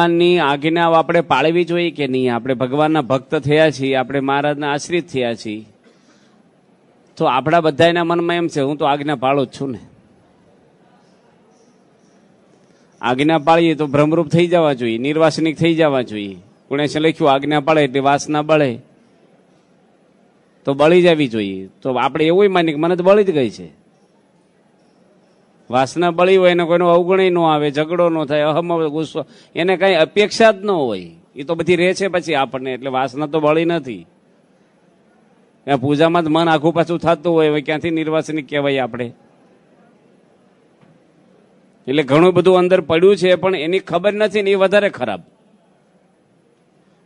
ભગવાનની આજ્ઞા આપણે પાળવી જોઈએ કે નહીં આપણે ભગવાનના ભક્ત થયા છીએ આપણે મહારાજના આશ્રિત થયા છીએ તો આપણા બધાના મનમાં એમ છે હું તો આજ્ઞા પાળો જ છું ને આજ્ઞા પાળીએ તો ભ્રમરૂપ થઈ જવા જોઈએ નિર્વાસનિક થઈ જવા જોઈએ કોણે છે લખ્યું આજ્ઞા પાળે એટલે વાસના બળે તો બળી જવી જોઈએ તો આપણે એવું માની કે મને તો બળી જ ગઈ છે વાસના બળી હોય એને કોઈનો અવગણી ન આવે ઝઘડો ન થાય અહમ ગુસ્સો એને કાંઈ અપેક્ષા જ ન હોય એ તો બધી રહે છે પછી આપણને એટલે વાસના તો બળી નથી પૂજામાં જ મન આખું પાછું થતું હોય હવે ક્યાંથી નિર્વાસની કહેવાય આપણે એટલે ઘણું બધું અંદર પડ્યું છે પણ એની ખબર નથી ને એ વધારે ખરાબ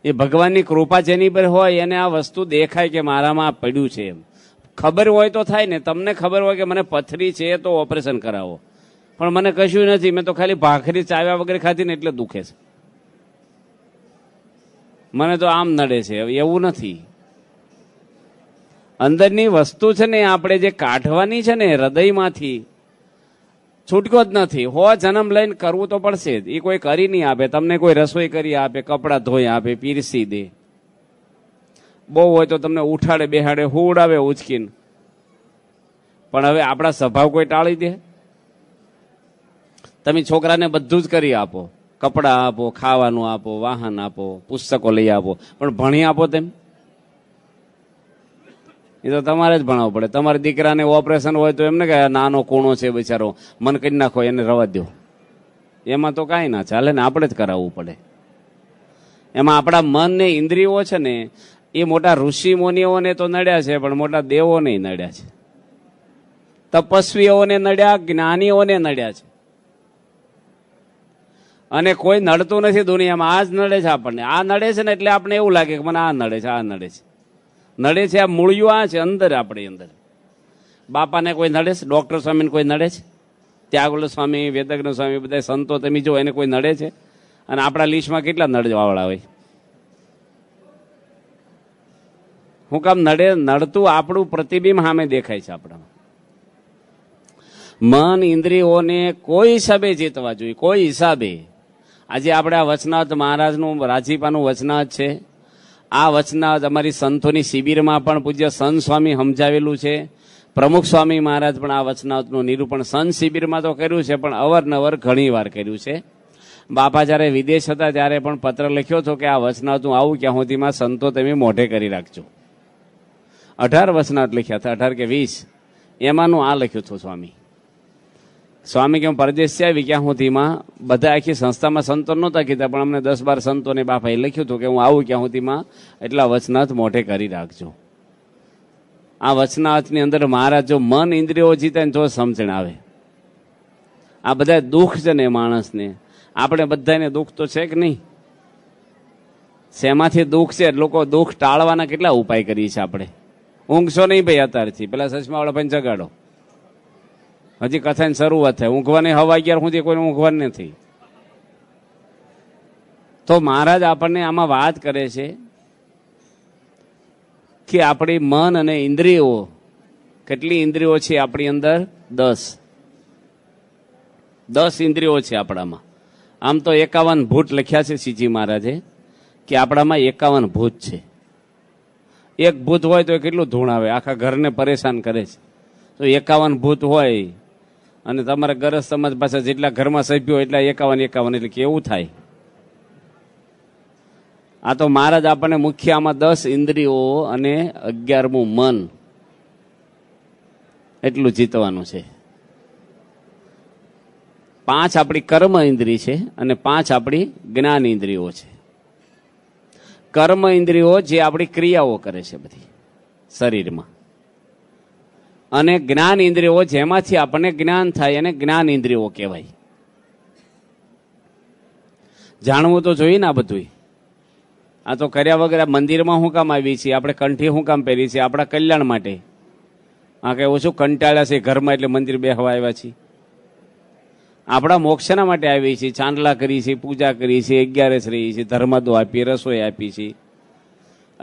એ ભગવાનની કૃપા જેની પર હોય એને આ વસ્તુ દેખાય કે મારામાં પડ્યું છે એમ ખબર હોય તો થાય ને તમને ખબર હોય કે મને પથરી છે તો ઓપરેશન કરાવો પણ મને કશું નથી મેં તો ખાલી ભાખરી ચાવ્યા વગેરે ખાધી ને એટલે દુખે છે મને તો આમ નડે છે એવું નથી અંદરની વસ્તુ છે ને આપણે જે કાઢવાની છે ને હૃદયમાંથી છૂટકો જ નથી હો જન્મ લઈને કરવું તો પડશે જ એ કોઈ કરી નહીં આપે તમને કોઈ રસોઈ કરી આપે કપડાં ધોઈ આપે પીરસી દે બહુ હોય તો તમને ઉઠાડે બેહાડે હુડાવે ઉચકીને પણ હવે આપણા સ્વભાવ કોઈ ટાળી દે તમે છોકરાને બધું જ કરી આપો કપડાં આપો ખાવાનું આપો વાહન આપો પુસ્તકો લઈ આપો પણ ભણી આપો તેમ એ તો તમારે જ ભણાવવું પડે તમારા દીકરાને ઓપરેશન હોય તો એમને કહે નાનો કોણો છે બિચારો મન કરી નાખો એને રવા દો એમાં તો કાંઈ ના ચાલે ને આપણે જ કરાવવું પડે એમાં આપણા મન ને ઇન્દ્રિયો છે ને એ મોટા ઋષિ મુનિઓને તો નડ્યા છે પણ મોટા દેવોને નડ્યા છે તપસ્વીઓને નડ્યા જ્ઞાનીઓને નડ્યા છે અને કોઈ નડતું નથી દુનિયામાં આ જ નડે છે આપણને આ નડે છે ને એટલે આપણને એવું લાગે કે મને આ નડે છે આ નડે છે નડે છે આ મૂળિયું આ છે અંદર આપણી અંદર બાપાને કોઈ નડે છે ડૉક્ટર સ્વામીને કોઈ નડે છે ત્યાગોલ સ્વામી વેદજ્ઞ સ્વામી બધા સંતો તમે જો એને કોઈ નડે છે અને આપણા લિસ્ટમાં કેટલા નડવાવાળા હોય હું કામ નડે નડતું આપણું પ્રતિબિંબ સામે દેખાય છે આપણા મન ઇન્દ્રિયોને કોઈ હિસાબે જીતવા જોઈએ કોઈ હિસાબે આજે આપણે આ વચનાથ મહારાજનું રાજીપાનું વચનાથ છે આ વચનાથ અમારી સંતોની શિબિરમાં પણ પૂજ્ય સંત સ્વામી સમજાવેલું છે પ્રમુખ સ્વામી મહારાજ પણ આ વચનાથનું નિરૂપણ સંત શિબિરમાં તો કર્યું છે પણ અવરનવર ઘણી વાર કર્યું છે બાપા જ્યારે વિદેશ હતા ત્યારે પણ પત્ર લખ્યો હતો કે આ વચનાથનું આવું ક્યાં સુધીમાં સંતો તમે મોઢે કરી રાખજો અઢાર વર્ષના લખ્યા હતા અઢાર કે વીસ એમાંનું આ લખ્યું હતું સ્વામી સ્વામી કે હું પરદેશ આવી ક્યાં સુધીમાં બધા આખી સંસ્થામાં સંતો નહોતા કીધા પણ અમને દસ બાર સંતોને બાપાએ લખ્યું હતું કે હું આવું ક્યાં સુધીમાં એટલા વચનાથ મોઢે કરી રાખજો આ વચનાથની અંદર મહારાજ જો મન ઇન્દ્રિયો જીતે ને જો સમજણ આવે આ બધા દુઃખ છે ને માણસને આપણે બધાને દુઃખ તો છે કે નહીં શેમાંથી દુઃખ છે લોકો દુઃખ ટાળવાના કેટલા ઉપાય કરીએ છીએ આપણે ઊંઘશો નહીં ભાઈ અત્યારથી પેલા ચશ્માવાળા પણ જગાડો હજી કથાની શરૂઆત થાય ઊંઘવાની હવા અગિયાર સુધી કોઈને ઊંઘવાનું નથી તો મહારાજ આપણને આમાં વાત કરે છે કે આપણી મન અને ઇન્દ્રિયો કેટલી ઇન્દ્રિયો છે આપણી અંદર દસ દસ ઇન્દ્રિયો છે આપણામાં આમ તો એકાવન ભૂત લખ્યા છે શ્રીજી મહારાજે કે આપણામાં એકાવન ભૂત છે એક ભૂત હોય તો એ કેટલું ધૂણ આવે આખા ઘરને પરેશાન કરે છે તો એકાવન ભૂત હોય અને તમારા ગરજ સમાજ પાસે જેટલા ઘરમાં સભ્યો એટલા એકાવન એકાવન એટલે કેવું થાય આ તો મહારાજ આપણને મુખ્ય આમાં દસ ઇન્દ્રિયો અને અગિયારમું મન એટલું જીતવાનું છે પાંચ આપણી કર્મ ઇન્દ્રિય છે અને પાંચ આપણી જ્ઞાન ઇન્દ્રિયો છે કર્મ ઇન્દ્રિયો જે આપણી ક્રિયાઓ કરે છે બધી શરીરમાં અને જ્ઞાન ઇન્દ્રિયો જેમાંથી આપણને જ્ઞાન થાય એને જ્ઞાન ઇન્દ્રિયો કહેવાય જાણવું તો જોઈએ ને આ બધું આ તો કર્યા વગર મંદિરમાં શું કામ આવી છીએ આપણે કંઠી શું કામ પહેરી છીએ આપણા કલ્યાણ માટે આ કહેવું ઓછું કંટાળ્યા છે ઘરમાં એટલે મંદિર બેહવા આવ્યા છીએ આપણા મોક્ષના માટે આવીએ છીએ ચાંદલા કરીએ છીએ પૂજા કરીએ છીએ અગિયારસ રહીએ છીએ ધર્મદો આપીએ રસોઈ આપીએ છીએ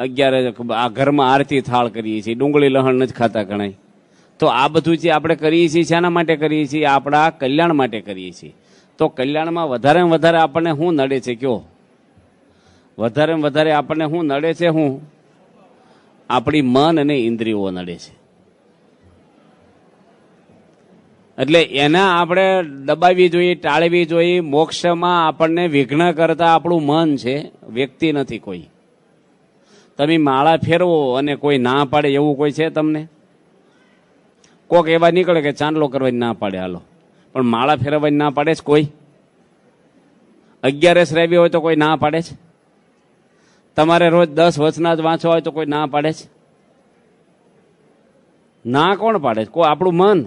અગિયારસ આ ઘરમાં આરતી થાળ કરીએ છીએ ડુંગળી લહણ જ ખાતા ગણાય તો આ બધું જે આપણે કરીએ છીએ શાના માટે કરીએ છીએ આપણા કલ્યાણ માટે કરીએ છીએ તો કલ્યાણમાં વધારે વધારે આપણને શું નડે છે કયો વધારે વધારે આપણને શું નડે છે હું આપણી મન અને ઇન્દ્રિયો નડે છે એટલે એના આપણે દબાવી જોઈએ ટાળવી જોઈએ મોક્ષમાં આપણને વિઘ્ન કરતા આપણું મન છે વ્યક્તિ નથી કોઈ તમે માળા ફેરવો અને કોઈ ના પાડે એવું કોઈ છે તમને કોક એવા નીકળે કે ચાંદલો કરવાની ના પાડે હાલો પણ માળા ફેરવવાની ના પાડે છે કોઈ અગિયારસ રહેવી હોય તો કોઈ ના પાડે છે તમારે રોજ દસ વચના જ વાંચવા હોય તો કોઈ ના પાડે છે ના કોણ પાડે છે કોઈ આપણું મન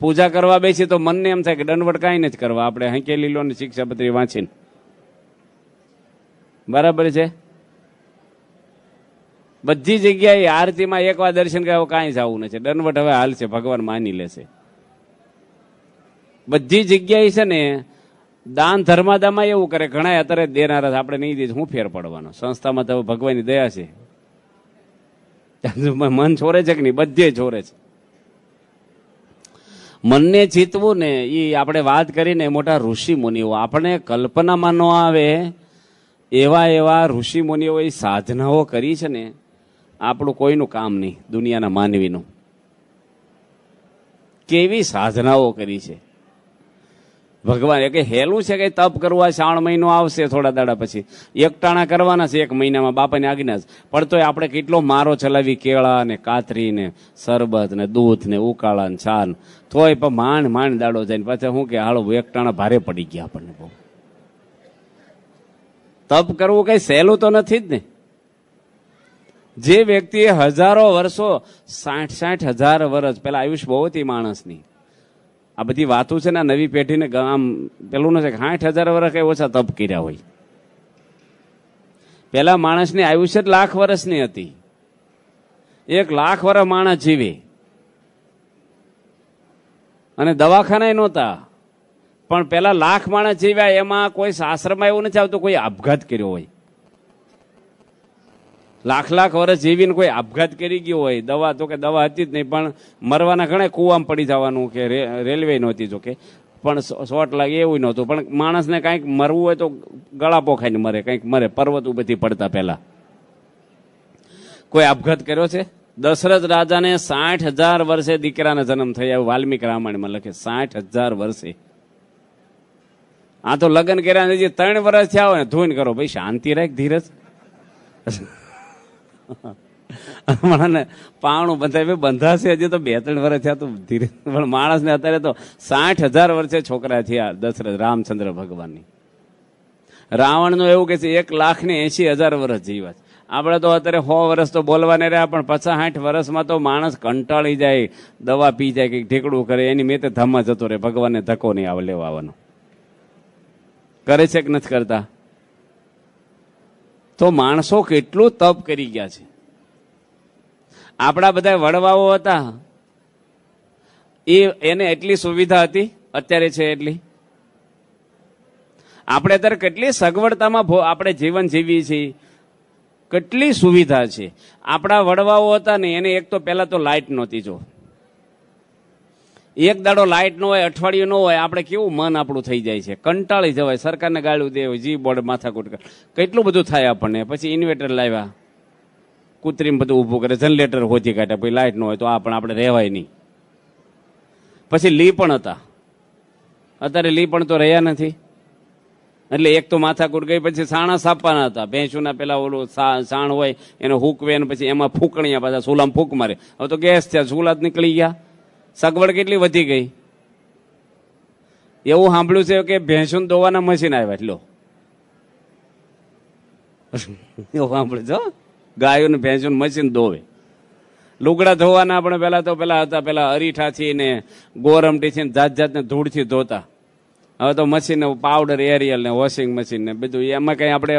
પૂજા કરવા બેસી તો મનને એમ થાય કે દંડવટ કાંઈ નથી કરવા આપણે હંકેલી લો ને શિક્ષાપત્રી વાંચીને બરાબર છે બધી જગ્યાએ આરતીમાં એક વાર દર્શન કરવા કાંઈ જ આવું નથી દંડવટ હવે હાલ છે ભગવાન માની લેશે બધી જગ્યાએ છે ને દાન ધર્માદામાં એવું કરે ઘણા અત્યારે દેનારા આપણે નહીં દે હું ફેર પડવાનો સંસ્થામાં તો ભગવાનની દયા છે મન છોરે છે કે નહીં બધે છોરે છે મનને જીતવું ને એ આપણે વાત કરીને મોટા ઋષિ મુનિઓ આપણે કલ્પનામાં ન આવે એવા એવા ઋષિ એ સાધનાઓ કરી છે ને આપણું કોઈનું કામ નહીં દુનિયાના માનવીનું કેવી સાધનાઓ કરી છે ભગવાન એ કઈ હેલું છે કે તપ કરવા શ્રાવણ મહિનો આવશે થોડા દાડા પછી એકટાણા કરવાના છે એક મહિનામાં બાપાની આજ્ઞા પણ તોય આપણે કેટલો મારો ચલાવી કેળા ને કાતરી ને શરબત ને દૂધ ને ઉકાળા ને છાન તોય પણ માંડ માંડ દાડો જાય ને પાછા શું કે હાલો એકટાણા ભારે પડી ગયા આપણને બહુ તપ કરવું કઈ સહેલું તો નથી જ ને જે વ્યક્તિએ હજારો વર્ષો સાઠ સાઠ હજાર વર્ષ પેલા આયુષ બહુ હતી માણસની આ બધી વાતો છે ને નવી પેઢીને આમ પેલું નથી કે સાઠ હજાર વર્ષ કંઈ ઓછા તપ કર્યા હોય પેલા માણસની આયુષ્ય જ લાખ વર્ષની હતી એક લાખ વર્ષ માણસ જીવે અને દવાખાના નહોતા પણ પેલા લાખ માણસ જીવ્યા એમાં કોઈ શાસ્ત્રમાં એવું નથી આવતું કોઈ આપઘાત કર્યો હોય લાખ લાખ વર્ષ જીવીને કોઈ આપઘાત કરી ગયો હોય દવા તો કે દવા હતી જ નહીં પણ મરવાના ઘણે કૂવામાં પડી જવાનું કે રેલવે નહોતી જોકે પણ શોર્ટ લાગે એવું નહોતું પણ માણસને કાંઈક મરવું હોય તો ગળા પોખાઈને મરે કંઈક મરે પર્વત ઉભેથી પડતા પહેલાં કોઈ આપઘાત કર્યો છે દશરથ રાજાને સાઠ હજાર વર્ષે દીકરાને જન્મ થયા વાલ્મીક રામાયણમાં લખે સાઠ હજાર વર્ષે આ તો લગ્ન કર્યા જે ત્રણ વર્ષ થયા હોય ને ધોઈને કરો ભાઈ શાંતિ રાખ ધીરજ હમણાં પાવણું બંધાય બંધાશે હજી તો બે ત્રણ વર્ષ થયા તો ધીરે પણ માણસને અત્યારે તો સાઠ હજાર વર્ષે છોકરા થયા દશરથ રામચંદ્ર ભગવાનની રાવણનું એવું કે છે એક લાખ ને એસી હજાર વર્ષ જીવા આપણે તો અત્યારે સો વર્ષ તો બોલવાને રહ્યા પણ પચાસ સાઠ વર્ષમાં તો માણસ કંટાળી જાય દવા પી જાય કે ઢેકડું કરે એની મેં તે ધામમાં જતો રહે ભગવાનને ધક્કો નહીં આવ લેવા આવવાનો કરે છે કે નથી કરતા તો માણસો કેટલું તપ કરી ગયા છે આપણા બધા વડવાઓ હતા એ એને એટલી સુવિધા હતી અત્યારે છે એટલી આપણે અત્યારે કેટલી સગવડતામાં આપણે જીવન જીવીએ છીએ કેટલી સુવિધા છે આપણા વડવાઓ હતા ને એને એક તો પહેલાં તો લાઇટ નહોતી જો એક દાડો લાઇટ ન હોય અઠવાડિયું ન હોય આપણે કેવું મન આપણું થઈ જાય છે કંટાળી જવાય સરકારને ગાળું દેવું જી બોર્ડ માથાકૂટ કરે કેટલું બધું થાય આપણને પછી ઇન્વેટર લાવ્યા કૃત્રિમ બધું ઊભું કરે જનરેટર હોતી કાઢ્યા પછી લાઇટ ન હોય તો આ પણ આપણે રહેવાય નહીં પછી લી પણ હતા અત્યારે લી પણ તો રહ્યા નથી એટલે એક તો માથાકૂટ ગઈ પછી સાણા સાપવાના હતા ભેંસુના પેલા ઓલું સાણ હોય એને હૂકવે ને પછી એમાં ફૂંકણીયા બધા ચૂલામાં ફૂંક મારે હવે તો ગેસ થયા ચૂલા નીકળી ગયા સગવડ કેટલી વધી ગઈ એવું સાંભળ્યું છે કે ભેંસુન દોવાના મશીન આવ્યા એટલો એવું સાંભળ્યું છો ગાયો ને ભેંસુન મશીન દોવે લુગડા ધોવાના આપણે પેલા તો પેલા હતા પેલા અરીઠા થી ને ગોરમટી છે જાત જાતને ધૂળથી ધોતા હવે તો મશીન પાવડર એરિયલ ને વોશિંગ મશીન ને બધું એમાં કંઈ આપણે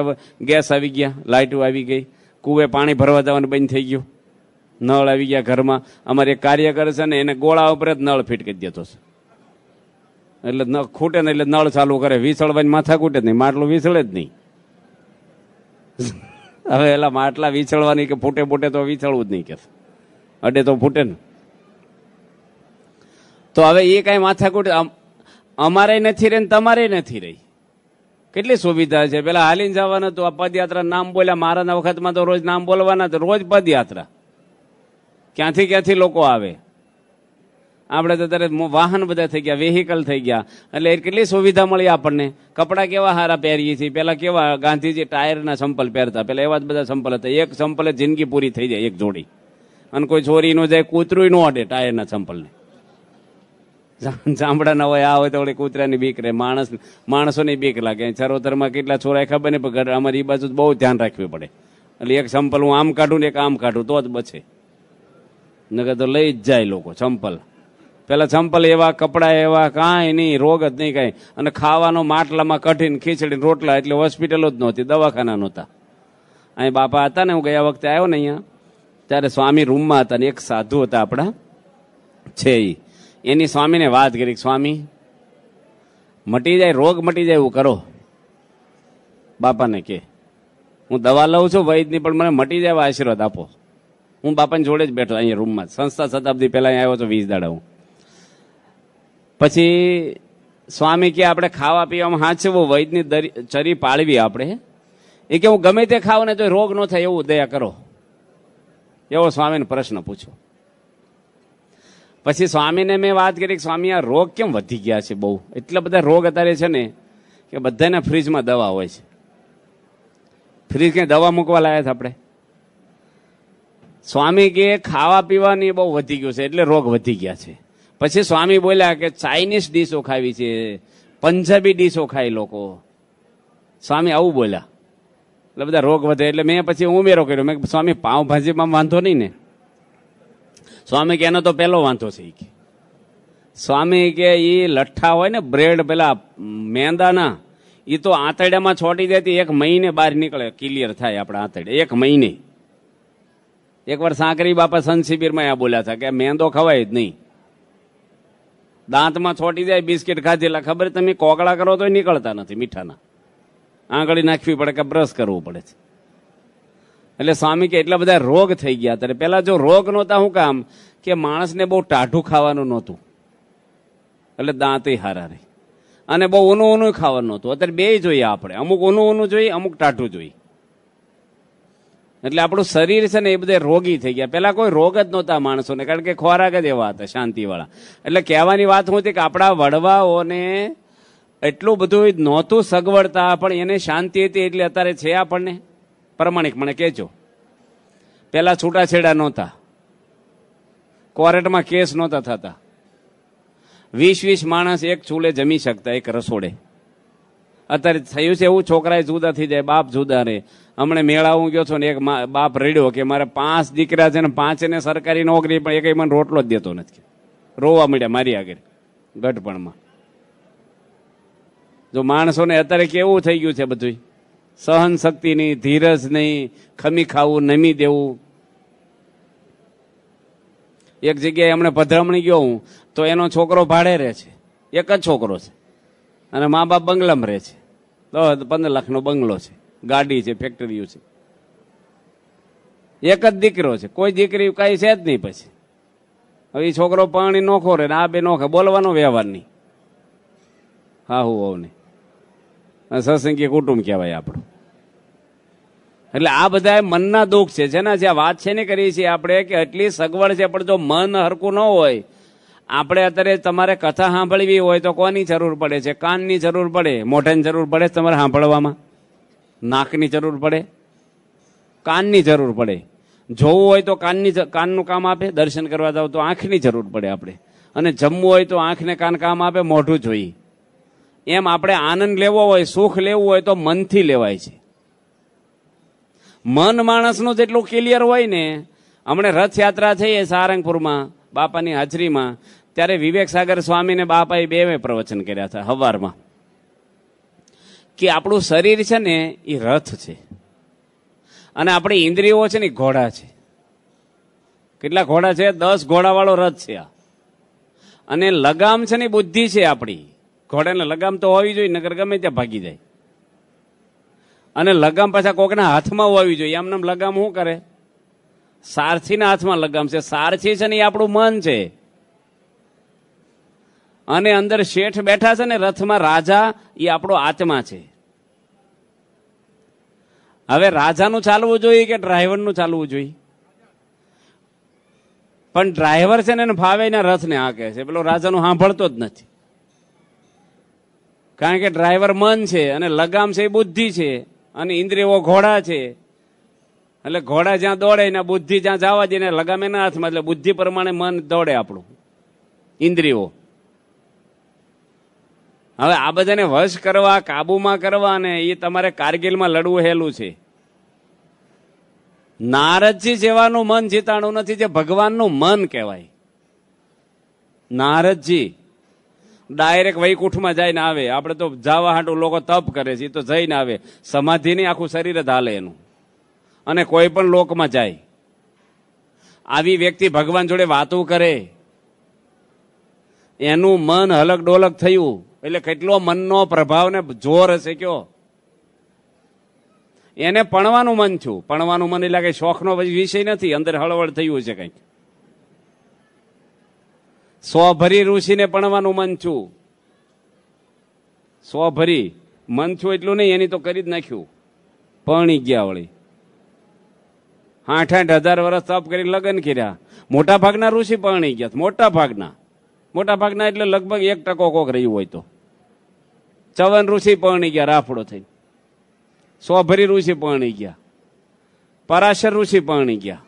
ગેસ આવી ગયા લાઇટો આવી ગઈ કુવે પાણી ભરવા જવાનું બંધ થઈ ગયું નળ આવી ગયા ઘરમાં અમારે એક કાર્યકર છે ને એને ગોળા ઉપર જ નળ ફિટ કરી દેતો છે એટલે ન ખૂટે ને એટલે નળ ચાલુ કરે વીસળવાની માથા કૂટે નહીં માટલું વીસળે જ નહીં હવે એલા માટલા વીછળવાની કે ફૂટે ફૂટે તો વીછળવું જ નહીં કે અડે તો ફૂટે ને તો હવે એ કાંઈ માથાકૂટ અમારે નથી રહી ને તમારે નથી રહી કેટલી સુવિધા છે પેલા હાલીને જવાના તો આ પદયાત્રા નામ બોલ્યા મારાના વખતમાં તો રોજ નામ બોલવાના તો રોજ પદયાત્રા ક્યાંથી ક્યાંથી લોકો આવે આપણે તો અત્યારે વાહન બધા થઈ ગયા વેહિકલ થઈ ગયા એટલે કેટલી સુવિધા મળી આપણને કપડાં કેવા સારા પહેરીએ છીએ પહેલાં કેવા ગાંધીજી ટાયરના સંપલ પહેરતા પહેલાં એવા જ બધા સંપલ હતા એક સંપલે જિંદગી પૂરી થઈ જાય એક જોડી અને કોઈ છોરી નો જાય કૂતરું ન અડે ટાયરના સંપલને ચામડાના હોય આ હોય તો વળી કૂતરાની બીક રહે માણસ માણસોની બીક લાગે ચરોતરમાં કેટલા છોરાય ખબર નહીં પણ ઘર અમારી એ બાજુ બહુ ધ્યાન રાખવી પડે એટલે એક સંપલ હું આમ કાઢું ને એક આમ કાઢું તો જ બચે નગર તો લઈ જ જાય લોકો ચંપલ પેલા ચંપલ એવા કપડા એવા કાંઈ નહીં રોગ જ નહીં કાંઈ અને ખાવાનો માટલામાં કઠિન ખીચડી રોટલા એટલે હોસ્પિટલો જ નહોતી દવાખાના નહોતા અહીં બાપા હતા ને હું ગયા વખતે આવ્યો ને અહીંયા ત્યારે સ્વામી રૂમમાં હતા ને એક સાધુ હતા આપણા છે એની સ્વામીને વાત કરી સ્વામી મટી જાય રોગ મટી જાય એવું કરો બાપાને કે હું દવા લઉં છું વૈદની પણ મને મટી જાય આશીર્વાદ આપો હું બાપાની જોડે જ બેઠો અહીંયા રૂમમાં સંસ્થા શતાબ્દી પહેલાં અહીંયા આવ્યો હતો વીસ દાડા હું પછી સ્વામી કે આપણે ખાવા પીવામાં સાચવો વૈદની ચરી પાળવી આપણે એ કે હું ગમે તે ખાવ ને તો રોગ ન થાય એવું દયા કરો એવો સ્વામીને પ્રશ્ન પૂછો પછી સ્વામીને મેં વાત કરી કે સ્વામી આ રોગ કેમ વધી ગયા છે બહુ એટલા બધા રોગ અત્યારે છે ને કે બધાના ફ્રીજમાં દવા હોય છે ફ્રીજ ક્યાંય દવા મૂકવા લાયા છે આપણે સ્વામી કે ખાવા પીવાની બહુ વધી ગયું છે એટલે રોગ વધી ગયા છે પછી સ્વામી બોલ્યા કે ચાઇનીઝ ડીશો ખાવી છે પંજાબી ડીશો ખાય લોકો સ્વામી આવું બોલ્યા એટલે બધા રોગ વધે એટલે મેં પછી ઉમેરો કર્યો મેં સ્વામી પાઉંભાજીમાં વાંધો નહીં ને સ્વામી કે એનો તો પહેલો વાંધો છે સ્વામી કે એ લઠ્ઠા હોય ને બ્રેડ પેલા મેંદાના એ તો આંતરડામાં છોડી જાય એક મહિને બહાર નીકળે ક્લિયર થાય આપણા આંતરડે એક મહિને એકવાર સાંકરી બાપા સંત શિબિરમાં આ બોલ્યા હતા કે તો ખવાય જ નહીં દાંતમાં છોટી જાય બિસ્કિટ ખાધેલા એટલે ખબર તમે કોકડા કરો તો નીકળતા નથી મીઠાના આંગળી નાખવી પડે કે બ્રશ કરવું પડે છે એટલે સ્વામી કે એટલા બધા રોગ થઈ ગયા ત્યારે પહેલા જો રોગ નહોતા હું કામ કે માણસને બહુ ટાઢું ખાવાનું નહોતું એટલે દાંતે હારા રહી અને બહુ ઊનું ઊનું ખાવાનું નહોતું અત્યારે બે જોઈએ આપણે અમુક ઊનું ઊનું જોઈએ અમુક ટાઢું જોઈએ એટલે આપણું શરીર છે ને એ બધે રોગી થઈ ગયા પહેલાં કોઈ રોગ જ નહોતા માણસોને કારણ કે ખોરાક જ એવા હતા શાંતિવાળા એટલે કહેવાની વાત હું હતી કે આપણા વડવાઓને એટલું બધું નહોતું સગવડતા પણ એને શાંતિ હતી એટલે અત્યારે છે આપણને પ્રમાણિક પ્રમાણિકપણે કહેજો પહેલાં છૂટાછેડા નહોતા કોરેટમાં કેસ નહોતા થતા વીસ વીસ માણસ એક ચૂલે જમી શકતા એક રસોડે અત્યારે થયું છે એવું છોકરાએ જુદા થઈ જાય બાપ જુદા રહે હમણે મેળા હું ગયો છું ને એક બાપ રડ્યો કે મારે પાંચ દીકરા છે ને પાંચને સરકારી નોકરી પણ એક મને રોટલો જ દેતો નથી રોવા મળ્યા મારી આગળ ગઢપણમાં જો માણસોને અત્યારે કેવું થઈ ગયું છે બધું સહન શક્તિ નહીં ધીરજ નહીં ખમી ખાવું નમી દેવું એક જગ્યાએ હમણાં પધરામણી ગયો હું તો એનો છોકરો ભાડે રહે છે એક જ છોકરો છે અને મા બાપ બંગલામાં રહે છે દસ પંદર લાખનો બંગલો છે ગાડી છે ફેક્ટરીઓ છે એક જ દીકરો છે કોઈ દીકરી કાંઈ છે જ નહીં પછી હવે છોકરો પાણી નોખો રે આ બે નોખે બોલવાનો વ્યવહાર નહીં હા હું હોઉં નહીં સત્સંગીય કુટુંબ કહેવાય આપણું એટલે આ બધા મનના દુઃખ છે જેના જે વાત છે ને કરીએ છીએ આપણે કે એટલી સગવડ છે પણ જો મન હરકું ન હોય આપણે અત્યારે તમારે કથા સાંભળવી હોય તો કોની જરૂર પડે છે કાનની જરૂર પડે મોઢાની જરૂર પડે તમારે સાંભળવામાં નાકની જરૂર પડે કાનની જરૂર પડે જોવું હોય તો કાનની કાનનું કામ આપે દર્શન કરવા જાવ તો આંખની જરૂર પડે આપણે અને જમવું હોય તો આંખને કાન કામ આપે મોઢું જોઈએ એમ આપણે આનંદ લેવો હોય સુખ લેવું હોય તો મનથી લેવાય છે મન માણસનું જેટલું ક્લિયર હોય ને હમણાં રથયાત્રા થઈએ સારંગપુરમાં બાપાની હાજરીમાં ત્યારે વિવેક સાગર સ્વામીને બાપાએ બે પ્રવચન કર્યા હતા હવારમાં કે આપણું શરીર છે ને એ રથ છે અને આપણી ઇન્દ્રિયો છે ને ઘોડા છે કેટલા ઘોડા છે દસ ઘોડાવાળો રથ છે આ અને લગામ છે ને બુદ્ધિ છે આપણી ઘોડાને લગામ તો હોવી જોઈએ નગર ગમે ત્યાં ભાગી જાય અને લગામ પાછા કોકના હાથમાં હોવી જોઈએ આમ લગામ શું કરે સારથીના હાથમાં લગામ છે સારથી છે ને એ આપણું મન છે અને અંદર શેઠ બેઠા છે ને રથમાં રાજા એ આપણો આત્મા છે હવે રાજાનું ચાલવું જોઈએ કે ડ્રાઈવરનું ચાલવું જોઈએ પણ ડ્રાઈવર છે ને એને ફાવે ને રથને હાંકે છે પેલો રાજાનું સાંભળતો જ નથી કારણ કે ડ્રાઈવર મન છે અને લગામ છે એ બુદ્ધિ છે અને ઇન્દ્રિયો ઘોડા છે એટલે ઘોડા જ્યાં દોડે ને બુદ્ધિ જ્યાં જવા દે ને લગામે ના હાથમાં એટલે બુદ્ધિ પ્રમાણે મન દોડે આપણું ઇન્દ્રિયો હવે આ બધાને વશ કરવા કાબુમાં કરવા ને એ તમારે કારગિલમાં લડવું હેલું છે નારદજી જેવાનું મન જીતાણું નથી જે ભગવાનનું મન કહેવાય નારદજી ડાયરેક્ટ વૈકુંઠમાં જઈને આવે આપણે તો જાવા હાટું લોકો તપ કરે છે એ તો જઈને આવે સમાધિની આખું શરીર જ હાલે એનું અને કોઈ પણ લોકમાં જાય આવી વ્યક્તિ ભગવાન જોડે વાતો કરે એનું મન હલક ડોલક થયું એટલે કેટલો મનનો પ્રભાવ ને જોર હશે કયો એને પણવાનું મન થયું પણવાનું મન એટલે કઈ શોખનો વિષય નથી અંદર હળવળ થયું છે કંઈક ભરી ઋષિને પણવાનું મન છું ભરી મન છું એટલું નહીં એની તો કરી જ નાખ્યું પરણી ગયા વળી આઠ આઠ હજાર વર્ષ તપ કરી લગ્ન કર્યા મોટા ભાગના ઋષિ પરણી ગયા મોટા ભાગના મોટા ભાગના એટલે લગભગ એક ટકો કોક રહ્યું હોય તો ચવન ઋષિ પરણી ગયા રાફડો થઈ સોભરી ઋષિ પરણી ગયા પરાશર ઋષિ પરણી ગયા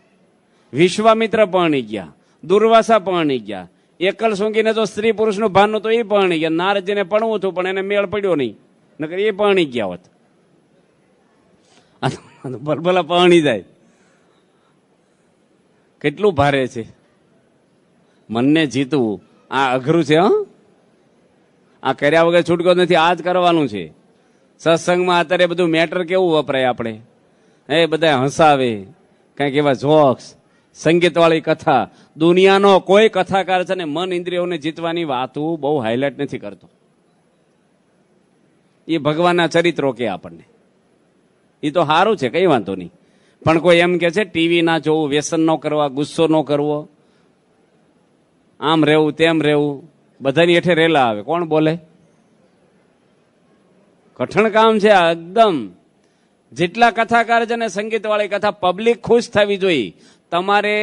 વિશ્વામિત્ર પરણી ગયા દુર્વાસા પરણી ગયા એકલ સૂંકીને જો સ્ત્રી પુરુષનું ભાન તો એ પરણી ગયા નારજીને પરણવું હતું પણ એને મેળ પડ્યો નહીં નકર એ પરણી ગયા હોત ભલભલા પરણી જાય કેટલું ભારે છે મનને જીતવું આ અઘરું છે હં આ કર્યા વગર છૂટકો નથી આ જ કરવાનું છે સત્સંગમાં અત્યારે બધું મેટર કેવું વપરાય આપણે એ બધા હસાવે કંઈક એવા જોક્સ સંગીતવાળી કથા દુનિયાનો કોઈ કથાકાર છે ને મન ઇન્દ્રિયોને જીતવાની વાતું બહુ હાઇલાઇટ નથી કરતો એ ભગવાનના ચરિત્રો કે આપણને એ તો સારું છે કંઈ વાંધો નહીં પણ કોઈ એમ કે છે ટીવી ના જોવું વ્યસન ન કરવા ગુસ્સો ન કરવો આમ રહેવું તેમ રહેવું બધાની હેઠે રેલા આવે કોણ બોલે કઠણ કામ છે એકદમ જેટલા કથાકાર છે ને સંગીતવાળી કથા પબ્લિક ખુશ થવી જોઈએ તમારે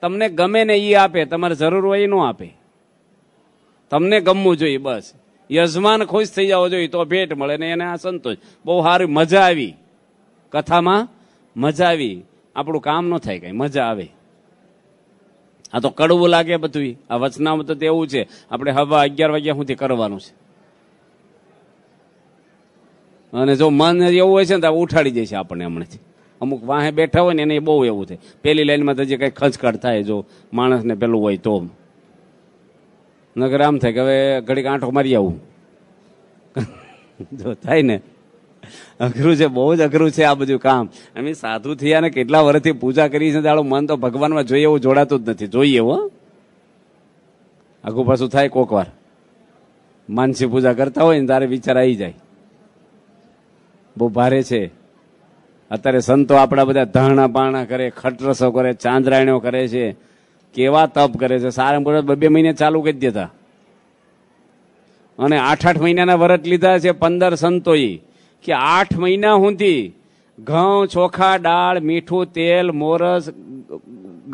તમને ગમે ને એ આપે તમારે જરૂર હોય એ ન આપે તમને ગમવું જોઈએ બસ યજમાન ખુશ થઈ જવો જોઈએ તો ભેટ મળે ને એને આ સંતોષ બહુ સારી મજા આવી કથામાં મજા આવી આપણું કામ ન થાય કાંઈ મજા આવે આ તો કડવું લાગે બધું આ વચનામાં તો તેવું છે આપણે હવા અગિયાર વાગ્યા સુધી કરવાનું છે અને જો મન એવું હોય છે ને તો ઉઠાડી જાય છે આપણને હમણાંથી અમુક વાહે બેઠા હોય ને એને બહુ એવું થાય પેલી લાઈનમાં તો જે કંઈ ખચકાટ થાય જો માણસને પેલું હોય તો નગર આમ થાય કે હવે ઘડીક આંટો મારી આવું જો થાય ને અઘરું છે બહુ જ અઘરું છે આ બધું કામ અમે સાધુ થયા ને કેટલા વર્ષથી પૂજા કરી છે દાડો મન તો ભગવાનમાં જોઈએ એવું જોડાતું જ નથી જોઈએ હો આખું પાછું થાય કોક વાર માનસી પૂજા કરતા હોય ને તારે વિચાર આવી જાય બહુ ભારે છે અત્યારે સંતો આપણા બધા ધાણા પાણા કરે ખટરસો કરે ચાંદરાયણો કરે છે કેવા તપ કરે છે સારંગપુર બે બે મહિને ચાલુ કરી દેતા અને આઠ આઠ મહિનાના વરત લીધા છે પંદર સંતોઈ કે આઠ મહિના સુધી ઘઉં ચોખા દાળ મીઠું તેલ મોરસ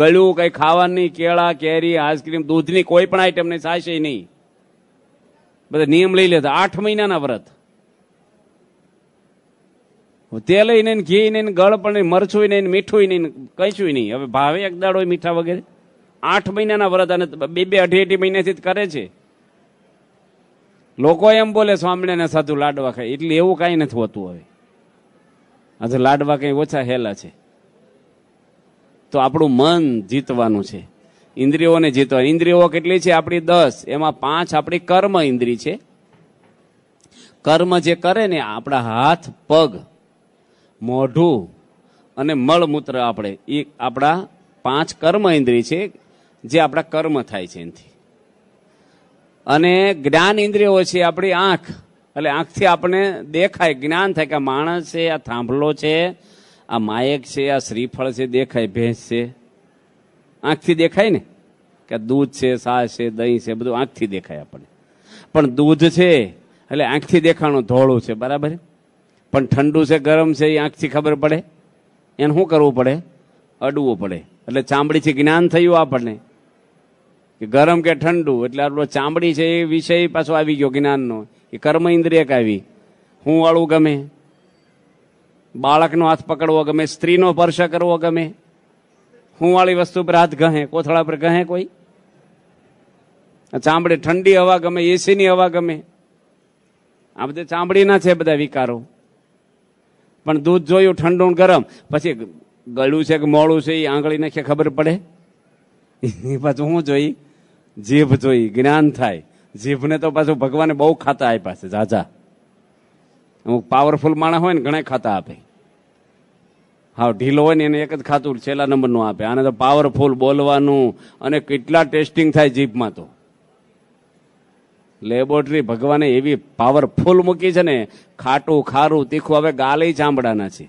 ગળ્યું કંઈ ખાવાની કેળા કેરી આઈસ્ક્રીમ દૂધની કોઈ પણ આઈટમ નહીં સાશે નહીં બધા નિયમ લઈ લેતા આઠ મહિનાના વ્રત તેલ નહીં ઘી ને ગળ પણ મરચું નહીં મીઠું નહીં કશું નહીં હવે ભાવે એક હોય મીઠા વગેરે આઠ મહિનાના વ્રત અને બે બે અઢી અઢી મહિનાથી કરે છે લોકો એમ બોલે સ્વામીને સાધુ લાડવા ખાય એટલે એવું કાંઈ નથી હોતું હવે આજે લાડવા કંઈ ઓછા હેલા છે તો આપણું મન જીતવાનું છે ઇન્દ્રિયોને જીતવા ઇન્દ્રિયો કેટલી છે આપણી દસ એમાં પાંચ આપણી કર્મ ઇન્દ્રી છે કર્મ જે કરે ને આપણા હાથ પગ મોઢું અને મળમૂત્ર આપણે એ આપણા પાંચ કર્મ ઇન્દ્રિય છે જે આપણા કર્મ થાય છે એનાથી અને જ્ઞાન ઇન્દ્રિયો છે આપણી આંખ એટલે આંખથી આપણે દેખાય જ્ઞાન થાય કે આ માણસ છે આ થાંભલો છે આ માયક છે આ શ્રીફળ છે દેખાય ભેંસ છે આંખથી દેખાય ને કે દૂધ છે સાસ છે દહીં છે બધું આંખથી દેખાય આપણને પણ દૂધ છે એટલે આંખથી દેખાણું ધોળું છે બરાબર પણ ઠંડુ છે ગરમ છે એ આંખથી ખબર પડે એને શું કરવું પડે અડવું પડે એટલે ચામડીથી જ્ઞાન થયું આપણને કે ગરમ કે ઠંડુ એટલે આટલો ચામડી છે એ વિષય પાછો આવી ગયો જ્ઞાનનો એ કર્મ ઇન્દ્રિયક આવી હું વાળું ગમે બાળકનો હાથ પકડવો ગમે સ્ત્રીનો સ્પર્શ કરવો ગમે હું વાળી વસ્તુ પર હાથ ગહે કોથળા પર ગહે કોઈ ચામડી ઠંડી હવા ગમે એસીની હવા ગમે આ બધે ચામડીના છે બધા વિકારો પણ દૂધ જોયું ઠંડુ ગરમ પછી ગળું છે કે મોડું છે એ આંગળી નાખે ખબર પડે પાછું હું જોઈ જીભ જોઈ જ્ઞાન થાય જીભને તો પાછું ભગવાને બહુ ખાતા આપ્યા છે ઝાઝા અમુક પાવરફુલ માણસ હોય ને ઘણા ખાતા આપે હા ઢીલો હોય ને એને એક જ ખાતું છેલ્લા નંબરનું આપે આને તો પાવરફુલ બોલવાનું અને કેટલા ટેસ્ટિંગ થાય જીભમાં તો લેબોરેટરી ભગવાને એવી પાવરફુલ મૂકી છે ને ખાટું ખારું તીખું હવે ગાલે ચામડાના છે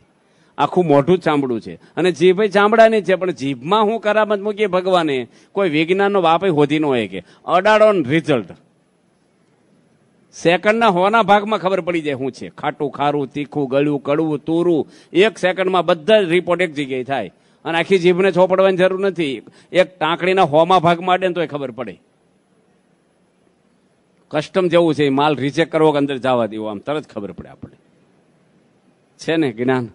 આખું મોઢું જ ચામડું છે અને જીભ ચામડાની છે પણ જીભમાં હું કરામત મૂકીએ ભગવાને કોઈ વિજ્ઞાનનો બાપ હોધી ન હોય કે અડાડ ઓન રિઝલ્ટ સેકન્ડના હોના ભાગમાં ખબર પડી જાય શું છે ખાટું ખારું તીખું ગળ્યું કડવું તૂરું એક સેકન્ડમાં બધા જ રિપોર્ટ એક જગ્યાએ થાય અને આખી જીભને છોપડવાની જરૂર નથી એક ટાંકણીના હોમાં ભાગ માટે ને તોય ખબર પડે કસ્ટમ જેવું છે માલ રિજેક્ટ કરવો કે અંદર જવા દેવો આમ તરત ખબર પડે આપણે છે ને જ્ઞાન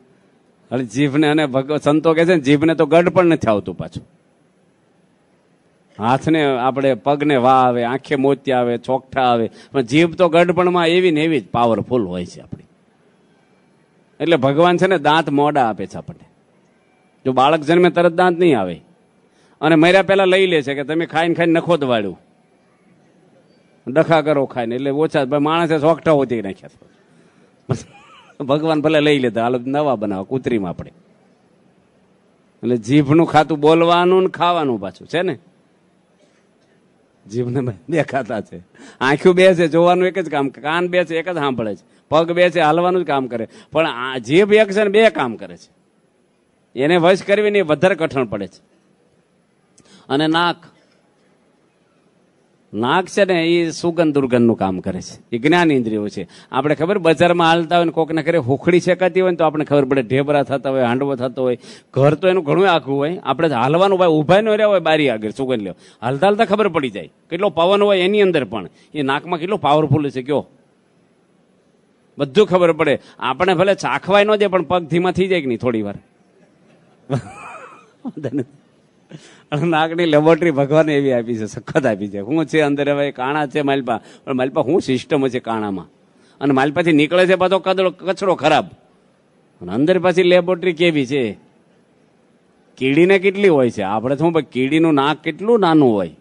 અને જીભને અને સંતો કહે છે ને જીભને તો ગઢ પણ નથી આવતું પાછું હાથને આપણે પગને વા આવે આંખે મોતી આવે ચોકઠા આવે પણ જીભ તો ગઢપણમાં એવી ને એવી જ પાવરફુલ હોય છે આપણી એટલે ભગવાન છે ને દાંત મોડા આપે છે આપણને જો બાળક જન્મે તરત દાંત નહીં આવે અને મર્યા પહેલાં લઈ લે છે કે તમે ખાઈને ખાઈને નખો દવાડ્યું ડખા કરો ખાઈને એટલે ઓછા માણસે સોકઠા હોતી નાખ્યા ભગવાન ભલે લઈ લેતા હાલ નવા બનાવવા કૂતરીમાં આપણે એટલે જીભનું ખાતું બોલવાનું ને ખાવાનું પાછું છે ને જીભને બે ખાતા છે આંખ્યું બે છે જોવાનું એક જ કામ કાન બે છે એક જ સાંભળે છે પગ બે છે હાલવાનું જ કામ કરે પણ આ જીભ એક છે ને બે કામ કરે છે એને વશ કરવીને વધારે કઠણ પડે છે અને નાક નાક છે ને એ સુગંધ દુર્ગંધનું કામ કરે છે એ જ્ઞાન ઇન્દ્રિયો છે આપણે ખબર બજારમાં હાલતા હોય ને કોકને ઘરે હોખડી શેકાતી હોય ને તો આપણને ખબર પડે ઢેબરા થતા હોય હાંડવો થતો હોય ઘર તો એનું ઘણું આખું હોય આપણે હાલવાનું ભાઈ ઊભા ન રહ્યા હોય બારી આગળ સુગંધ લેવા હાલતા હાલતા ખબર પડી જાય કેટલો પવન હોય એની અંદર પણ એ નાકમાં કેટલો પાવરફુલ છે કયો બધું ખબર પડે આપણે ભલે ચાખવાય ન દે પણ પગ ધીમા થઈ જાય કે નહીં થોડી વાર અને નાકની લેબોરેટરી ભગવાને એવી આપી છે સખત આપી છે શું છે અંદર હવે કાણા છે માલપા પણ માલપા શું સિસ્ટમ છે કાણામાં અને માલપાથી નીકળે છે પાછો કદડો કચરો ખરાબ અને અંદર પાછી લેબોરેટરી કેવી છે કીડીને કેટલી હોય છે આપણે શું ભાઈ કીડીનું નાક કેટલું નાનું હોય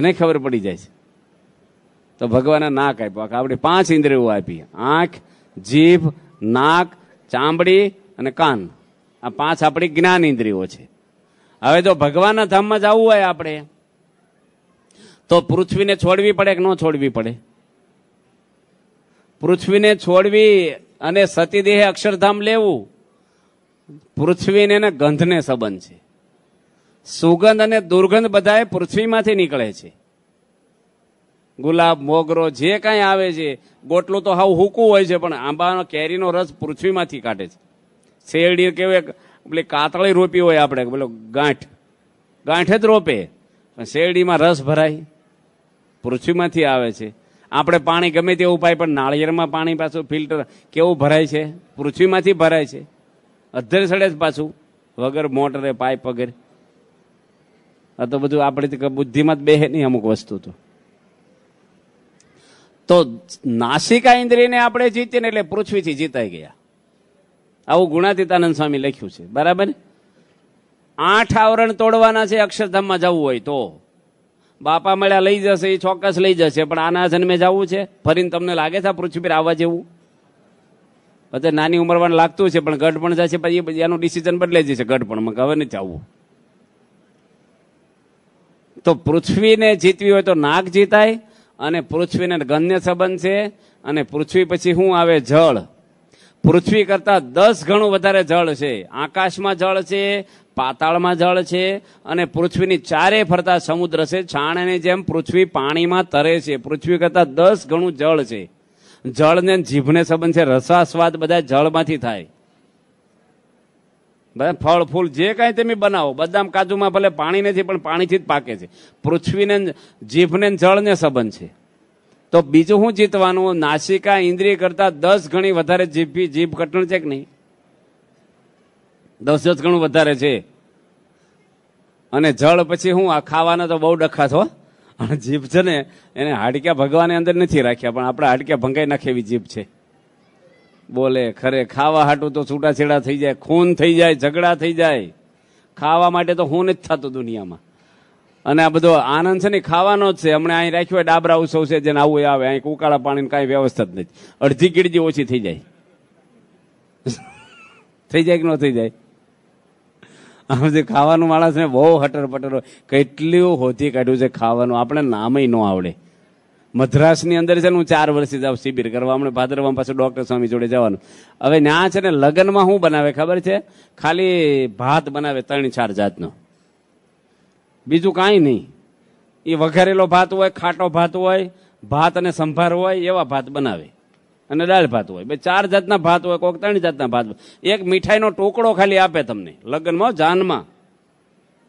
એને ખબર પડી જાય છે તો ભગવાને નાક આપ્યું આપણે પાંચ ઇન્દ્રિયો આપી આંખ જીભ નાક ચામડી અને કાન આ પાંચ આપણી જ્ઞાન ઇન્દ્રિયો છે હવે જો ભગવાનના ધામમાં જવું હોય આપણે તો પૃથ્વીને છોડવી પડે કે ન છોડવી પડે પૃથ્વીને છોડવી અને સતીદેહ અક્ષરધામ લેવું પૃથ્વીને એને ગંધને સંબંધ છે સુગંધ અને દુર્ગંધ બધાએ પૃથ્વીમાંથી નીકળે છે ગુલાબ મોગરો જે કાંઈ આવે છે ગોટલું તો હાવ હૂકું હોય છે પણ આંબાનો કેરીનો રસ પૃથ્વીમાંથી કાઢે છે શેરડી કેવું એક એટલે કાતળી રોપી હોય આપણે પેલો ગાંઠ ગાંઠે જ રોપે પણ શેરડીમાં રસ ભરાય પૃથ્વીમાંથી આવે છે આપણે પાણી ગમે તે ઉપાય પણ નાળિયેરમાં પાણી પાછું ફિલ્ટર કેવું ભરાય છે પૃથ્વીમાંથી ભરાય છે અધર સડે જ પાછું વગર મોટરે પાઇપ વગર આ તો બધું આપણી બુદ્ધિમાં જ બેહે નહીં અમુક વસ્તુ તો તો નાસિકા ઇન્દ્રિયને આપણે જીતીને એટલે પૃથ્વીથી જીતાઈ ગયા આવું ગુણાતીતાનંદ સ્વામી લખ્યું છે બરાબર આઠ આવરણ તોડવાના છે અક્ષરધામમાં જવું હોય તો બાપા મળ્યા લઈ જશે એ ચોક્કસ લઈ જશે પણ આના જન્મે જવું છે ફરીને તમને લાગે છે આ પૃથ્વી પર આવવા જેવું અત્યારે નાની ઉંમર પણ લાગતું છે પણ ગઢ પણ જશે પછી એનું ડિસિઝન બદલાઈ જશે ગઢ પણ હવે નથી જવું તો પૃથ્વીને જીતવી હોય તો નાક જીતાય અને પૃથ્વીને ગન્ય સંબંધ છે અને પૃથ્વી પછી શું આવે જળ પૃથ્વી કરતા દસ ગણું વધારે જળ છે આકાશમાં જળ છે પાતાળમાં જળ છે અને પૃથ્વીની ચારે ફરતા સમુદ્ર છે છાણની જેમ પૃથ્વી પાણીમાં તરે છે પૃથ્વી કરતા દસ ગણું જળ છે જળને જીભને સંબંધ છે રસા સ્વાદ બધા જળમાંથી થાય બધા ફળ ફૂલ જે કાંઈ તમે બનાવો બદામ કાજુમાં ભલે પાણી નથી પણ પાણીથી જ પાકે છે પૃથ્વીને જીભને જળને સંબંધ છે તો બીજું શું જીતવાનું નાસિકા ઇન્દ્રિય કરતા દસ ગણી વધારે જીભી જીભ કટણ છે કે નહીં દસ દસ ગણું વધારે છે અને જળ પછી હું આ ખાવાના તો બહુ ડખા થો અને જીભ છે ને એને હાડક્યા ભગવાને અંદર નથી રાખ્યા પણ આપણે હાડક્યા ભંગાઈ નાખે એવી જીભ છે બોલે ખરે ખાવા હાટું તો છૂટાછેડા થઈ જાય ખૂન થઈ જાય ઝઘડા થઈ જાય ખાવા માટે તો હું નથી થતું દુનિયામાં અને આ બધો આનંદ છે ને ખાવાનો જ છે હમણાં અહીં રાખ્યો હોય ડાબરા ઉત્સવ છે જેને આવું આવે અહીં ઉકાળા પાણી કાંઈ વ્યવસ્થા જ નથી અડધી કીડજી ઓછી થઈ જાય થઈ જાય કે ન થઈ જાય આમ જે ખાવાનું માણસ ને બહુ હટર પટર હોય કેટલું હોતી કાઢ્યું છે ખાવાનું આપણે નામય ન આવડે મદ્રાસની અંદર છે ને હું ચાર વર્ષથી જાઉં શિબિર કરવા હમણાં ભાદરવામાં પાછું ડૉક્ટર સ્વામી જોડે જવાનું હવે ત્યાં છે ને લગ્નમાં શું બનાવે ખબર છે ખાલી ભાત બનાવે ત્રણ ચાર જાતનો બીજું કાંઈ નહીં એ વઘારેલો ભાત હોય ખાટો ભાત હોય ભાત અને સંભાર હોય એવા ભાત બનાવે અને દાળ ભાત હોય બે ચાર જાતના ભાત હોય કોઈક ત્રણ જાતના ભાત એક મીઠાઈનો ટુકડો ખાલી આપે તમને લગ્નમાં જાનમાં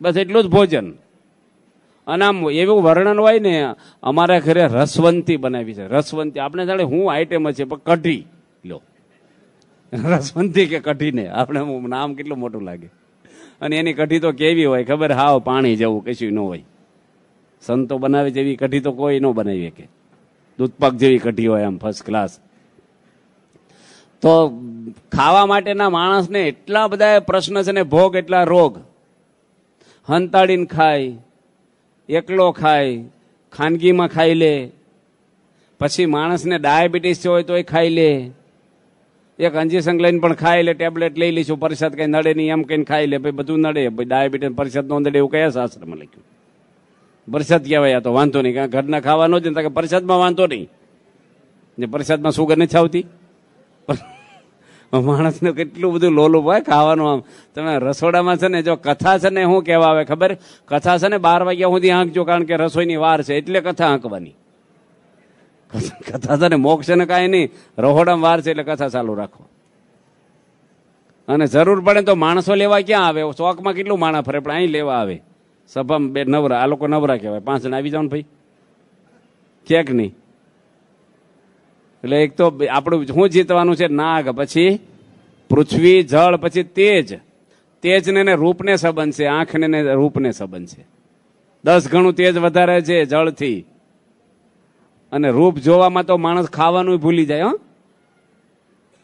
બસ એટલું જ ભોજન અને આમ એવું વર્ણન હોય ને અમારા ઘરે રસવંતી બનાવી છે રસવંતી આપણે જાણે હું આઈટમ છે પણ કઢી લો રસવંતી કે કઢીને આપણે નામ કેટલું મોટું લાગે અને એની કઢી તો કેવી હોય ખબર હાવ પાણી જેવું કશું ન હોય સંતો બનાવે જેવી કઢી તો કોઈ ન બનાવી શકે દૂધપાક જેવી કઢી હોય આમ ફર્સ્ટ ક્લાસ તો ખાવા માટેના માણસને એટલા બધા પ્રશ્ન છે ને ભોગ એટલા રોગ હંતાડીને ખાય એકલો ખાય ખાનગીમાં ખાઈ લે પછી માણસને ડાયાબિટીસ હોય તો એ ખાઈ લે એક અંજીસંગ લઈને પણ ખાય એટલે ટેબ્લેટ લઈ લઈશું પરિષદ કંઈ નડે નહીં એમ કંઈને ખાઈ લે ભાઈ બધું નડે ભાઈ ડાયાબિટીસ પરિષદ નો નડે એવું કયા શાસ્ત્રમાં લખ્યું પરિષદ કહેવાય તો વાંધો નહીં કારણ ઘરના ખાવાનો જ ને પરિષદમાં વાંધો નહીં ને પરિષદમાં સુગર નથી આવતી માણસને કેટલું બધું લોલું હોય ખાવાનું આમ તમે રસોડામાં છે ને જો કથા છે ને શું કહેવા આવે ખબર કથા છે ને બાર વાગ્યા સુધી આંકજો કારણ કે રસોઈની વાર છે એટલે કથા આંકવાની કથા છે ને મોક્ષ ને કાંઈ નહીં રહોડમ વાર છે એટલે કથા ચાલુ રાખો અને જરૂર પડે તો માણસો લેવા ક્યાં આવે ચોકમાં કેટલું માણા ફરે પણ અહીં લેવા આવે સભામાં બે નવરા આ લોકો નવરા કહેવાય પાંચ જણા આવી જાઓ ને ભાઈ ક્યાંક નહીં એટલે એક તો આપણું શું જીતવાનું છે નાગ પછી પૃથ્વી જળ પછી તેજ તેજને ને રૂપને સંબંધ છે આંખને ને રૂપને સંબંધ છે દસ ગણું તેજ વધારે છે જળથી અને રૂપ જોવામાં તો માણસ ખાવાનું ભૂલી જાય હો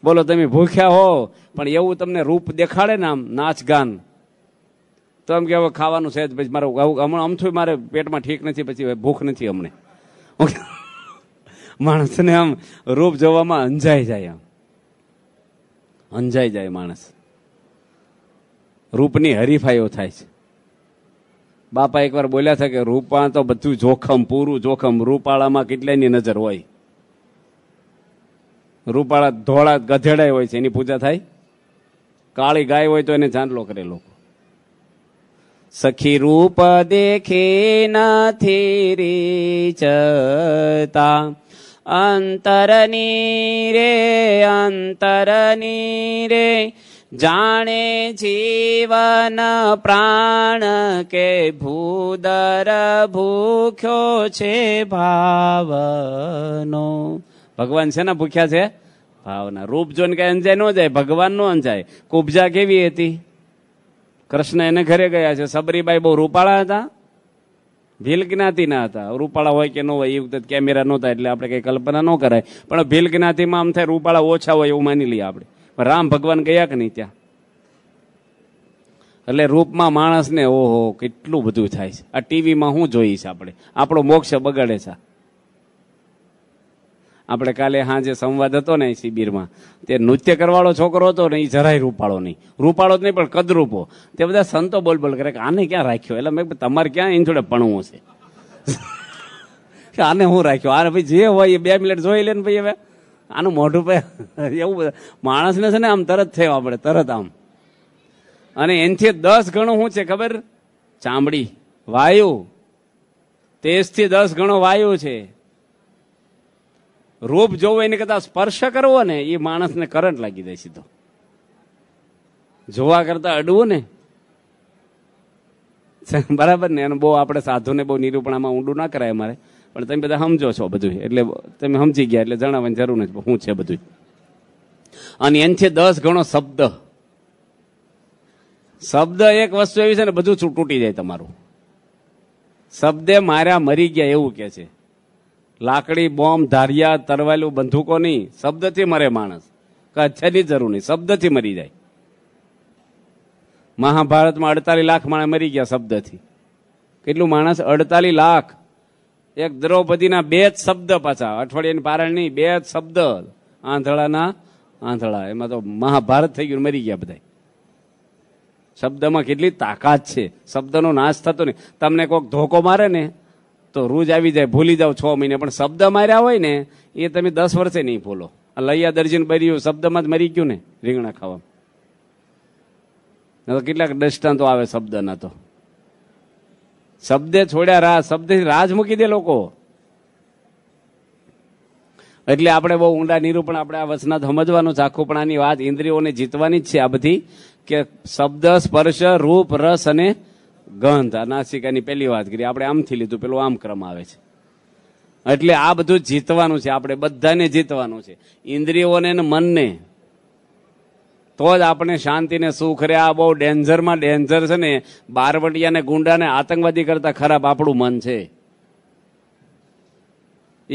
બોલો તમે ભૂખ્યા હો પણ એવું તમને રૂપ દેખાડે ને આમ નાચ ગાન તો એમ કે હવે ખાવાનું છે પછી મારે હમણાં આમથું મારે પેટમાં ઠીક નથી પછી ભૂખ નથી અમને માણસને આમ રૂપ જોવામાં અંજાઈ જાય આમ અંજાઈ જાય માણસ રૂપની હરીફાઈઓ થાય છે બાપા એકવાર બોલ્યા છે કે રૂપા તો બધું જોખમ પૂરું જોખમ રૂપાળામાં કેટલાની નજર હોય રૂપાળા ધોળા ગધેડાય હોય છે એની પૂજા થાય કાળી ગાય હોય તો એને જાનલો કરે લોકો સખી રૂપ દેખે નથી રીચતા અંતરની રે અંતરની રે જાણે જીવન પ્રાણ કે ભૂદર ભૂખ્યો છે ભાવનો ભગવાન છે ને ભૂખ્યા છે ભાવના રૂપ જોઈને કઈ અંજાય ન જાય ભગવાન નો અંજાય કુબજા કેવી હતી કૃષ્ણ એને ઘરે ગયા છે સબરીબાઈ બહુ રૂપાળા હતા ભીલ જ્ઞાતિના હતા રૂપાળા હોય કે ન હોય એ વખતે કેમેરા નહોતા એટલે આપણે કઈ કલ્પના ન કરાય પણ ભીલ જ્ઞાતિમાં આમ થાય રૂપાળા ઓછા હોય એવું માની લઈએ આપણે રામ ભગવાન ગયા કે નહીં ત્યાં એટલે રૂપમાં માણસને ઓહો કેટલું બધું થાય છે આ ટીવીમાં શું જોઈએ છે આપણે આપણો મોક્ષ બગાડે છે આપણે કાલે હા જે સંવાદ હતો ને શિબિરમાં તે નૃત્ય કરવાળો છોકરો હતો ને એ જરાય રૂપાળો નહીં રૂપાળો જ નહીં પણ કદરૂપો તે બધા સંતો બોલ બોલ કરે કે આને ક્યાં રાખ્યો એટલે મેં તમારે ક્યાં એની જોડે પણવું છે આને હું રાખ્યો આને ભાઈ જે હોય એ બે મિનિટ જોઈ લે ને ભાઈ હવે આનું મોઢું પે એવું માણસને છે ને આમ તરત થયો આપણે તરત આમ અને એનથી દસ ગણું શું છે ખબર ચામડી વાયુ તેજથી દસ ગણો વાયુ છે રૂપ જોવું એની કરતા સ્પર્શ કરવો ને એ માણસને કરંટ લાગી દે સીધો જોવા કરતા અડવું ને બરાબર ને અને બહુ આપણે સાધુને બહુ નિરૂપણામાં ઊંડું ના કરાય અમારે પણ તમે બધા સમજો છો બધું એટલે તમે સમજી ગયા એટલે જણાવવાની જરૂર નથી શું છે બધું અને એનથી દસ ગણો શબ્દ શબ્દ એક વસ્તુ એવી છે ને બધું તૂટી જાય તમારું શબ્દે માર્યા મરી ગયા એવું કે છે લાકડી બોમ્બ ધારિયા તરવાયેલું બંદૂકો નહીં શબ્દથી મરે માણસ કચ્છની જરૂર નહીં શબ્દથી મરી જાય મહાભારતમાં અડતાલીસ લાખ માણસ મરી ગયા શબ્દથી કેટલું માણસ અડતાલીસ લાખ એક દ્રૌપદીના બે જ શબ્દ પાછા અઠવાડિયાની પારણની બે જ શબ્દ આંધળાના આંધળા એમાં તો મહાભારત થઈ ગયું મરી ગયા બધા શબ્દમાં કેટલી તાકાત છે શબ્દનો નાશ થતો નહીં તમને કોઈક ધોકો મારે ને તો રૂજ આવી જાય ભૂલી જાઓ છ મહિને પણ શબ્દ માર્યા હોય ને એ તમે દસ વર્ષે નહીં ભૂલો લૈયા દર્જીને બર્યું શબ્દમાં જ મરી ગયું ને રીંગણા ખાવા કેટલાક દ્રષ્ટાંતો આવે શબ્દના તો શબ્દે છોડ્યા રાજ શબ્દથી રાજ મૂકી દે લોકો એટલે આપણે બહુ ઊંડા નિરૂપણ આપણે આ વચનાથ સમજવાનું છે આખું વાત ઇન્દ્રિયોને જીતવાની જ છે આ બધી કે શબ્દ સ્પર્શ રૂપ રસ અને ગંધ નાસિકાની પેલી વાત કરી આપણે આમથી લીધું પેલું આમ ક્રમ આવે છે એટલે આ બધું જીતવાનું છે આપણે બધાને જીતવાનું છે ઇન્દ્રિયોને મનને તો જ આપણે શાંતિને સુખ રહે આ બહુ ડેન્જરમાં ડેન્જર છે ને બારવટિયાને ગુંડાને આતંકવાદી કરતા ખરાબ આપણું મન છે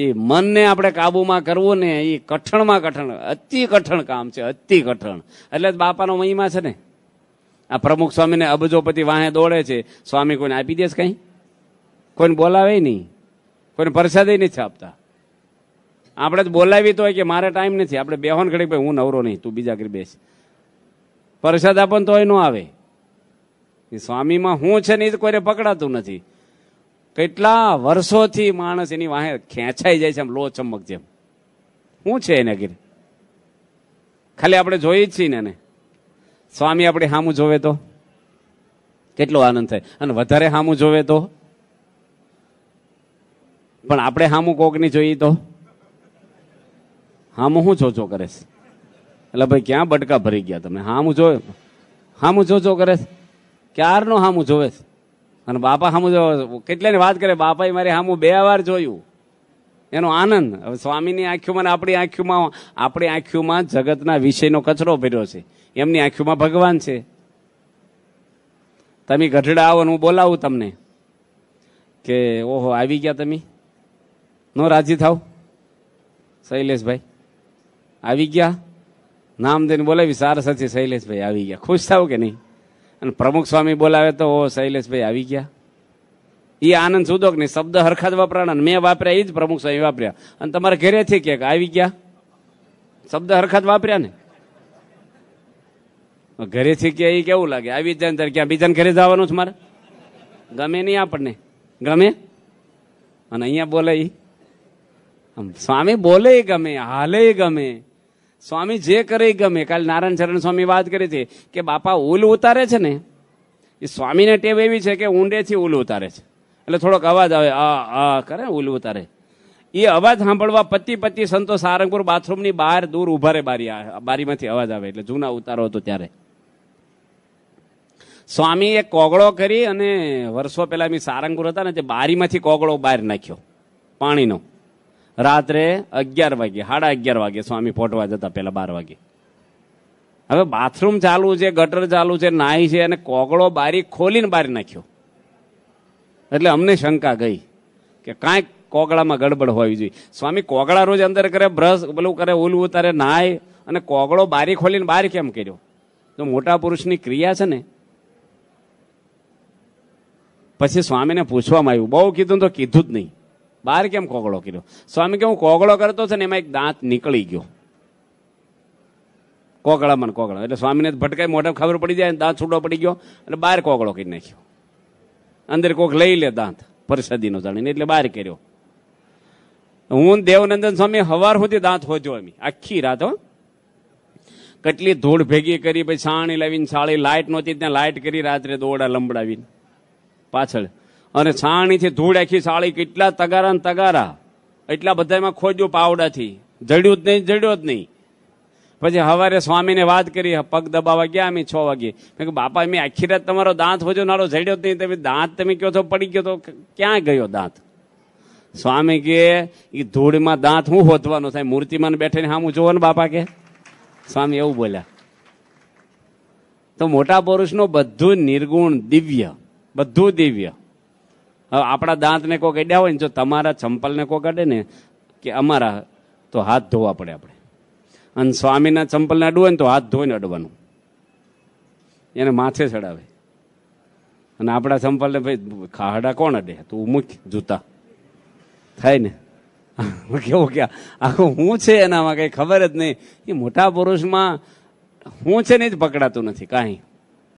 એ મનને આપણે કાબુમાં કરવું ને એ કઠણમાં કઠણ અતિ કઠણ કામ છે અતિ કઠણ એટલે જ બાપાનો મહિમા છે ને આ પ્રમુખ સ્વામીને અબજોપતિ વાહે દોડે છે સ્વામી કોઈને આપી દેશ કંઈ કોઈને બોલાવે નહીં કોઈને પરસાદે નથી આપતા આપણે જ બોલાવી તો હોય કે મારે ટાઈમ નથી આપણે બેહોન ઘડી ભાઈ હું નવરો નહીં તું બીજા કરી બેસ પરસાદ આપણ તો એનો આવે એ સ્વામીમાં હું છે ને એ કોઈને પકડાતું નથી કેટલા વર્ષોથી માણસ એની વાહે ખેંચાઈ જાય છે આમ લો ચમક જેમ શું છે એને ગીર ખાલી આપણે જોઈએ જ છીએ ને એને સ્વામી આપણે હામું જોવે તો કેટલો આનંદ થાય અને વધારે હામું જોવે તો પણ આપણે હામું કોકની જોઈએ તો હામું હું જોજો કરે છે એટલે ભાઈ ક્યાં બટકા ભરી ગયા તમે હા હું જોયો હા હામું જોજો કરે છે ક્યારનો હામું જોવે છે અને બાપા હામું જોવે કેટલાની વાત કરે બાપાએ મારે હું બે વાર જોયું એનો આનંદ હવે સ્વામીની આંખીઓમાં આપણી આંખીઓમાં આપણી આંખીઓમાં જગતના વિષયનો કચરો ભર્યો છે એમની આંખીઓમાં ભગવાન છે તમે ગઢડા આવો હું બોલાવું તમને કે ઓહો આવી ગયા તમે નો રાજી થાવ શૈલેષભાઈ આવી ગયા નામ દઈને બોલાવી સારા સાથી શૈલેષભાઈ આવી ગયા ખુશ થાવ કે નહીં અને પ્રમુખ સ્વામી બોલાવે તો ઓ શૈલેષભાઈ આવી ગયા એ આનંદ સુધો કે નહીં શબ્દ હરખા જ વપરાણા મેં વાપર્યા એ જ પ્રમુખ સ્વામી વાપર્યા અને તમારા ઘેરેથી કે આવી ગયા શબ્દ હરખા જ વાપર્યા ને ઘરેથી કે એ કેવું લાગે આવી જાય ત્યારે ક્યાં બીજાને ઘરે જવાનું છે મારે ગમે નહીં આપણને ગમે અને અહીંયા બોલે આમ સ્વામી બોલે ગમે હાલે ગમે સ્વામી જે કરે ગમે કાલે નારાયણ ચરણ સ્વામી વાત કરી હતી કે બાપા ઉલ ઉતારે છે ને એ સ્વામીને ટેવ એવી છે કે ઊંડેથી ઉલ ઉતારે છે એટલે થોડોક અવાજ આવે આ આ કરે ઉલ ઉતારે એ અવાજ સાંભળવા પતિ પતિ સંતો સારંગપુર બાથરૂમની બહાર દૂર ઉભા રે બારી બારીમાંથી અવાજ આવે એટલે જૂના ઉતારો હતો ત્યારે સ્વામી એ કોગળો કરી અને વર્ષો પહેલા એમ સારંગપુર હતા ને તે બારીમાંથી કોગળો બહાર નાખ્યો પાણીનો રાત્રે અગિયાર વાગે સાડા અગિયાર વાગે સ્વામી પોટવા જતા પહેલા બાર વાગે હવે બાથરૂમ ચાલુ છે ગટર ચાલુ છે નાહી છે અને કોગળો બારી ખોલીને બહાર નાખ્યો એટલે અમને શંકા ગઈ કે કાંઈક કોગળામાં ગડબડ હોવી જોઈએ સ્વામી કોગળા રોજ અંદર કરે બ્રશ પેલું કરે ઓલું ઉતારે નાય અને કોગળો બારી ખોલીને બહાર કેમ કર્યો તો મોટા પુરુષની ક્રિયા છે ને પછી સ્વામીને પૂછવામાં આવ્યું બહુ કીધું તો કીધું જ નહીં બહાર કેમ કોગળો કર્યો સ્વામી કે હું કોગળો કરતો છે ને એમાં એક દાંત નીકળી ગયો કોગળા મને કોગળા એટલે સ્વામીને ભટકાઈ મોઢા ખબર પડી જાય દાંત છૂટો પડી ગયો અને બહાર કોગળો કરી નાખ્યો અંદર કોક લઈ લે દાંત પરસાદીનો જાણીને એટલે બહાર કર્યો હું દેવનંદન સ્વામી હવાર સુધી દાંત હોજો એમ આખી રાત હો કેટલી ધૂળ ભેગી કરી પછી સાણી લાવીને સાળી લાઇટ નહોતી ત્યાં લાઇટ કરી રાત્રે દોડા લંબડાવીને પાછળ અને છાણીથી ધૂળ આખી સાળી કેટલા તગારા ને તગારા એટલા બધામાં ખોજ્યું પાવડાથી જડ્યું જ નહીં જડ્યું જ નહીં પછી હવારે સ્વામીને વાત કરી પગ દબાવા ગયા અમે છ વાગે મેં કે બાપા મેં આખી રાત તમારો દાંત હોજો નારો જડ્યો જ નહીં તમે દાંત તમે કહો છો પડી ગયો તો ક્યાં ગયો દાંત સ્વામી કે એ ધૂળમાં દાંત હું હોતવાનો થાય મૂર્તિમાં બેઠીને સામું જોવો ને બાપા કે સ્વામી એવું બોલ્યા તો મોટા પુરુષનું બધું નિર્ગુણ દિવ્ય બધું દિવ્ય હવે આપણા દાંતને કોઈ કડ્યા હોય ને જો તમારા ચંપલને કોઈ અડે ને કે અમારા તો હાથ ધોવા પડે આપણે અને સ્વામીના ચંપલને અડવું હોય ને તો હાથ ધોઈને અડવાનું એને માથે ચડાવે અને આપણા ચંપલને ભાઈ ખાહડા કોણ અડે તું મૂક જૂતા થાય ને કેવું ક્યાં આખું હું છે એનામાં કંઈ ખબર જ નહીં એ મોટા પુરુષમાં હું છે ને જ પકડાતું નથી કાંઈ